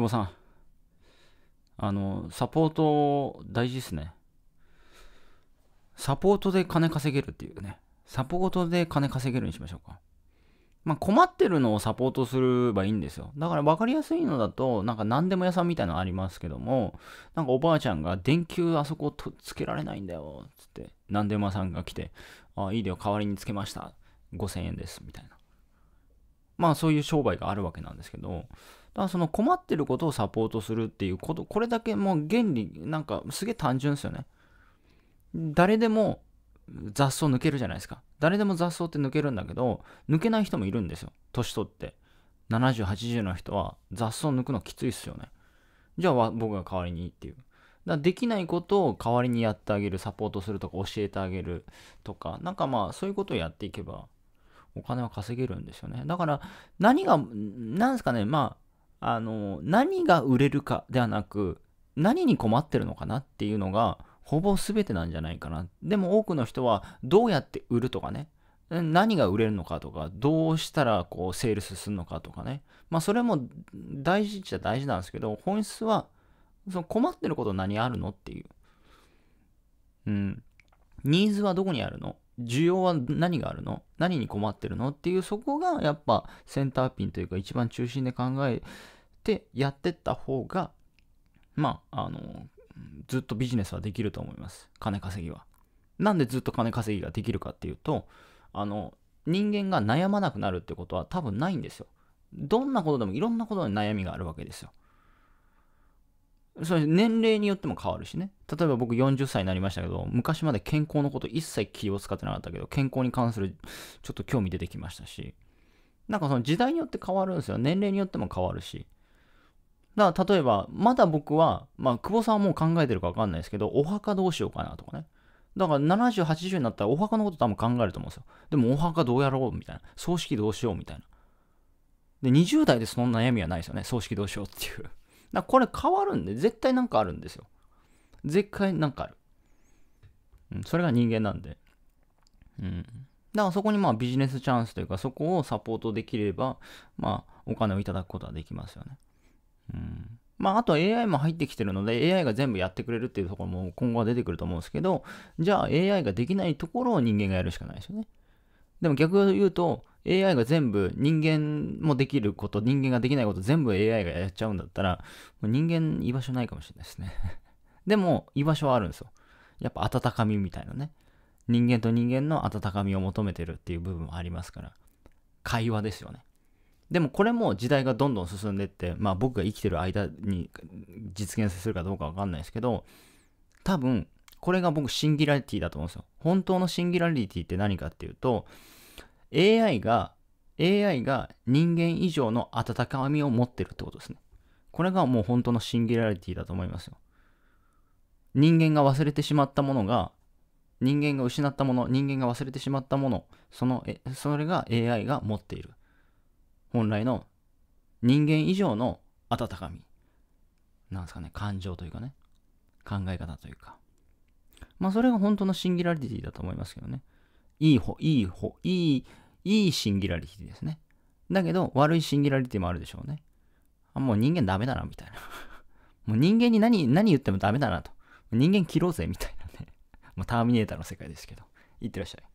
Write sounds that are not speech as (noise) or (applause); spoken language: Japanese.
久保さん。あの、サポート大事ですね。サポートで金稼げるっていうね。サポートで金稼げるにしましょうか。まあ、困ってるのをサポートすればいいんですよ。だから分かりやすいのだと、なんか何でも屋さんみたいなのありますけども、なんかおばあちゃんが電球あそことつけられないんだよ、つって、何でも屋さんが来て、あ、いいよ、代わりにつけました。5000円です、みたいな。まあそういう商売があるわけなんですけど、だからその困ってることをサポートするっていうこと、これだけもう原理、なんかすげえ単純ですよね。誰でも雑草抜けるじゃないですか。誰でも雑草って抜けるんだけど、抜けない人もいるんですよ。年取って。70、80の人は雑草抜くのきついっすよね。じゃあ僕が代わりにっていう。だできないことを代わりにやってあげる、サポートするとか教えてあげるとか、なんかまあそういうことをやっていけばお金は稼げるんですよね。だから、何が、なんですかね、まあ、あの、何が売れるかではなく、何に困ってるのかなっていうのが、ほぼ全てなんじゃないかな。でも多くの人は、どうやって売るとかね、何が売れるのかとか、どうしたらこうセールスするのかとかね。まあそれも大事っちゃ大事なんですけど、本質はその困ってること何あるのっていう。うん。ニーズはどこにあるの需要は何があるの何に困ってるのっていうそこがやっぱセンターピンというか一番中心で考えてやってった方がまああのずっとビジネスはできると思います金稼ぎは。なんでずっと金稼ぎができるかっていうとあの人間が悩まなくなるってことは多分ないんですよ。どんなことでもいろんなことに悩みがあるわけですよ。それ年齢によっても変わるしね。例えば僕40歳になりましたけど、昔まで健康のこと一切気を使ってなかったけど、健康に関するちょっと興味出てきましたし、なんかその時代によって変わるんですよ。年齢によっても変わるし。だから例えば、まだ僕は、まあ久保さんはもう考えてるかわかんないですけど、お墓どうしようかなとかね。だから70、80になったらお墓のこと多分考えると思うんですよ。でもお墓どうやろうみたいな。葬式どうしようみたいな。で、20代でそんな悩みはないですよね。葬式どうしようっていう。なこれ変わるんで、絶対なんかあるんですよ。絶対なんかある。うん、それが人間なんで。うん。だからそこにまあビジネスチャンスというか、そこをサポートできれば、まあお金をいただくことはできますよね。うん。まあ、あと AI も入ってきてるので、AI が全部やってくれるっていうところも今後は出てくると思うんですけど、じゃあ AI ができないところを人間がやるしかないですよね。でも逆を言うと、AI が全部人間もできること、人間ができないこと全部 AI がやっちゃうんだったら、人間居場所ないかもしれないですね (laughs) でも、居場所はあるんですよ。やっぱ温かみみたいなね。人間と人間の温かみを求めてるっていう部分もありますから。会話ですよね。でもこれも時代がどんどん進んでって、まあ僕が生きてる間に実現するかどうかわかんないですけど、多分これが僕シンギュラリティだと思うんですよ。本当のシンギュラリティって何かっていうと、AI が、AI が人間以上の温かみを持ってるってことですね。これがもう本当のシンギュラリティだと思いますよ。人間が忘れてしまったものが、人間が失ったもの、人間が忘れてしまったもの、その、えそれが AI が持っている。本来の人間以上の温かみ。なんですかね、感情というかね、考え方というか。まあそれが本当のシンギュラリティだと思いますけどね。いい方、いい方、いいいいシンギュラリティですね。だけど、悪いシンギュラリティもあるでしょうね。あ、もう人間ダメだな、みたいな。(laughs) もう人間に何、何言ってもダメだなと。人間切ろうぜ、みたいなね。(laughs) もうターミネーターの世界ですけど。いってらっしゃい。